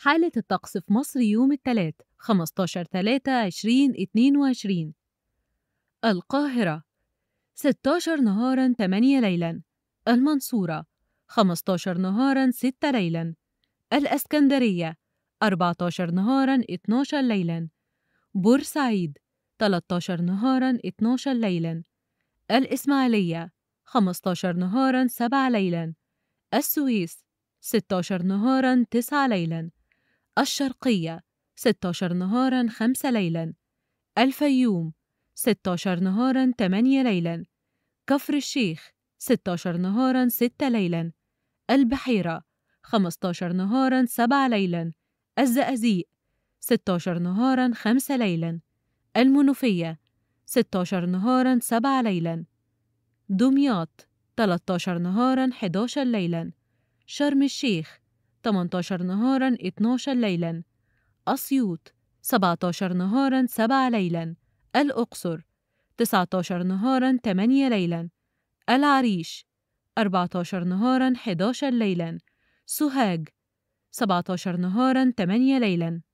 حالة الطقس في مصر يوم الثلاث 15 3 2022 القاهرة 16 نهارا 8 ليلا المنصورة 15 نهارا 6 ليلا الأسكندرية 14 نهارا 12 ليلا بورسعيد 13 نهارا 12 ليلا الإسماعيلية 15 نهارا 7 ليلا السويس 16 نهارا 9 ليلا الشرقية 16 نهارا 5 ليلا الفيوم 16 نهارا 8 ليلا كفر الشيخ 16 نهارا 6 ليلا البحيرة 15 نهارا 7 ليلا الزقازيق 16 نهارا 5 ليلا المنوفية 16 نهارا 7 ليلا دمياط 13 نهارا 11 ليلا شرم الشيخ 18 نهارا 12 ليلا أسيوط 17 نهارا 7 ليلا الأقصر 19 نهارا 8 ليلا العريش 14 نهارا 11 ليلا سوهاج 17 نهارا 8 ليلا